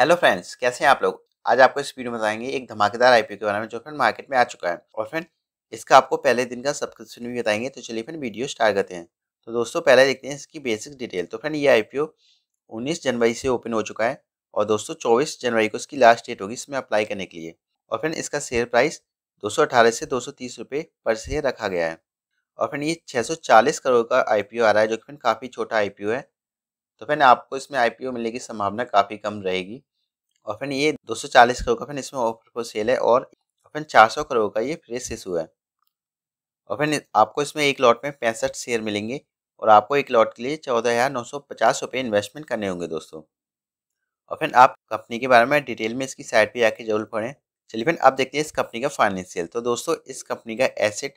hello friends कैसे हैं आप लोग आज आपको इस वीडियो में बताएंगे एक धमाकेदार आईपीओ के बारे में जो फ्रेंड मार्केट में आ चुका है और फ्रेंड इसका आपको पहले दिन का सब्सक्रिप्शन भी बताएंगे तो चलिए फ्रेंड वीडियो स्टार्ट करते हैं तो दोस्तों पहले देखते हैं इसकी बेसिक डिटेल तो फ्रेंड ये आई 19 जनवरी से ओपन हो चुका है और दोस्तों चौबीस जनवरी को इसकी लास्ट डेट होगी इसमें अप्लाई करने के लिए और फ्रेंड इसका शेयर प्राइस दो से दो रुपये पर शेयर रखा गया है और फ्रेंड ये छः करोड़ का आई आ रहा है जो कि फ्रेंड काफ़ी छोटा आई है तो फ्रेंड आपको इसमें आईपीओ मिलने की संभावना काफ़ी कम रहेगी और फिर ये 240 करोड़ का फिर इसमें ऑफर फॉर सेल है और चार 400 करोड़ का ये फ्रेश इशू है और फिर आपको इसमें एक लॉट में पैंसठ शेयर मिलेंगे और आपको एक लॉट के लिए चौदह हज़ार नौ सौ पचास रुपये इन्वेस्टमेंट करने होंगे दोस्तों और फिर आप कंपनी के बारे में डिटेल में इसकी साइट पर जाकर जरूर पढ़ें चलिए फिर आप देखते हैं इस कंपनी का फाइनेंशियल तो दोस्तों इस कंपनी का एसेट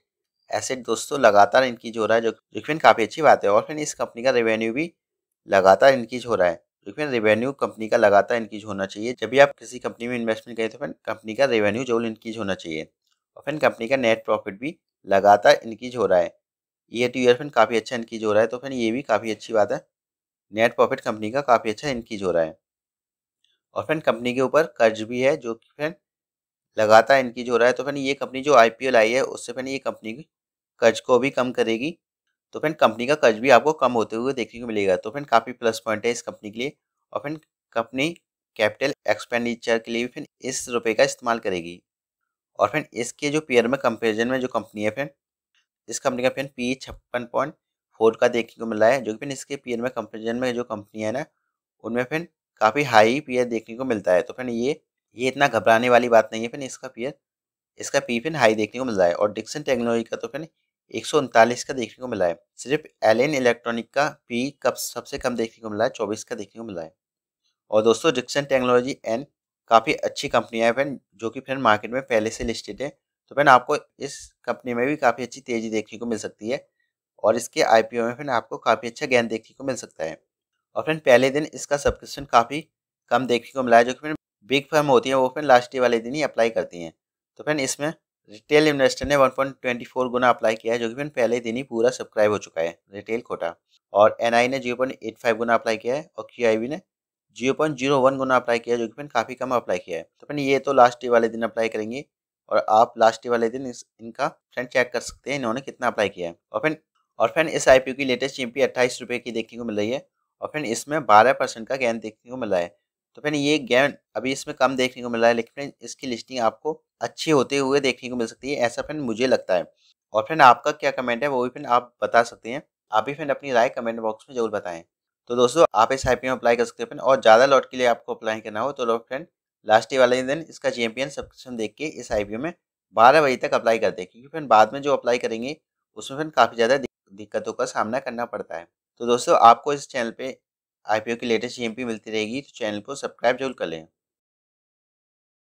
एसेट दोस्तों लगातार इनकी जो रहा है जो फिर काफ़ी अच्छी बात है और फिर इस कंपनी का रेवेन्यू भी लगातार इनकी हो रहा है तो फ्रेंड रेवेन्यू कंपनी का लगातार इंक्रीज होना चाहिए जब भी आप किसी कंपनी में इन्वेस्टमेंट करें तो फ्रेंड कंपनी का रेवेन्यू जरूर इंक्रीज होना चाहिए और फ्रेंड कंपनी का नेट प्रॉफिट भी लगातार इंक्रीज हो रहा है ईयर टू ईयर फ्रेंड काफ़ी अच्छा इंक्रीज हो रहा है तो फ्रेंड ये भी काफ़ी अच्छी बात है नेट प्रॉफिट कंपनी का काफ़ी अच्छा इंक्रीज हो रहा है और फ्रेंड कंपनी के ऊपर कर्ज भी है जो कि फ्रेंड लगातार इंक्रीज हो रहा है तो फ्रेंड ये कंपनी जो आई पी एल आई है उससे फ्रेंड ये कंपनी कर्ज को भी कम करेगी तो फ्रेंड कंपनी का कर्ज भी आपको कम होते हुए देखने को मिलेगा तो फ्रेंड काफ़ी प्लस पॉइंट है इस कंपनी के लिए और फ्रेंड कंपनी कैपिटल एक्सपेंडिचर के लिए भी फिर इस रुपये का इस्तेमाल करेगी और फ्रेंड इसके जो पेयर में कंपेरिजन में जो कंपनी है फ्रेंड इस कंपनी का फिर पी छप्पन पॉइंट फोर का देखने को मिला है जो कि फिर इसके पेयर में कंपेरिजन में जो कंपनी है ना उनमें फिर काफ़ी हाई पेयर देखने को मिलता है तो फ्रेंड ये ये इतना घबराने वाली बात नहीं है फिर इसका पेयर इसका पी फिन हाई देखने को मिल रहा है और डिक्सन टेक्नोलॉजी का तो फिर एक का देखने को मिला है सिर्फ एल इलेक्ट्रॉनिक का पी कब सबसे कम देखने को मिला है चौबीस का देखने को मिला है और दोस्तों डिक्सन टेक्नोलॉजी एन काफ़ी अच्छी कंपनियाँ हैं फैन जो कि फिर मार्केट में पहले से लिस्टेड है तो फैन आपको इस कंपनी में भी काफ़ी अच्छी तेज़ी देखने को मिल सकती है और इसके ओ में फिर आपको काफ़ी अच्छा गेंद देखने को मिल सकता है और फिर पहले दिन इसका सब्सक्रिप्शन काफ़ी कम देखने को मिला है जो कि फिर बिग फर्म होती है वो फिर लास्ट डे वाले दिन ही अप्लाई करती हैं तो फिर इसमें रिटेल इन्वेस्टर ने 1.24 गुना अप्लाई किया है जो कि मैंने पहले दिन ही पूरा सब्सक्राइब हो चुका है रिटेल कोटा और एनआई ने जीरो गुना अप्लाई किया है और क्यू ने जीरो गुना अप्लाई किया है जो कि मैंने काफ़ी कम अप्लाई किया है तो अपन ये तो लास्ट डे वाले दिन अप्लाई करेंगे और आप लास्ट डे वाले दिन इस, इनका फ्रेंड चेक कर सकते हैं इन्होंने कितना अप्लाई किया है और फिर और फिर इस आई की लेटेस्ट चिम्पी अट्ठाईस रुपये की देखने को मिल रही है और फिर इसमें बारह परसेंट का गेंद देखने को मिला है तो फिर ये गैन अभी इसमें कम देखने को मिल रहा है लेकिन फिर इसकी लिस्टिंग आपको अच्छी होते हुए देखने को मिल सकती है ऐसा फिर मुझे लगता है और फ्रेंड आपका क्या कमेंट है वो भी फिर आप बता सकते हैं आप भी फ्रेंड अपनी राय कमेंट बॉक्स में जरूर बताएं तो दोस्तों आप इस आई में अप्लाई कर सकते हो फिर और ज़्यादा लॉट के लिए आपको अप्लाई करना हो तो लोग फ्रेंड लास्ट डे वाले दिन इसका जे सब्सक्रिप्शन देख के इस आई में बारह बजे तक अप्लाई कर दें क्योंकि फिर बाद में जो अप्लाई करेंगे उसमें फिर काफ़ी ज़्यादा दिक्कतों का सामना करना पड़ता है तो दोस्तों आपको इस चैनल पे आईपीओ की लेटेस्ट ईएमपी मिलती रहेगी तो चैनल को सब्सक्राइब जरूर कर लें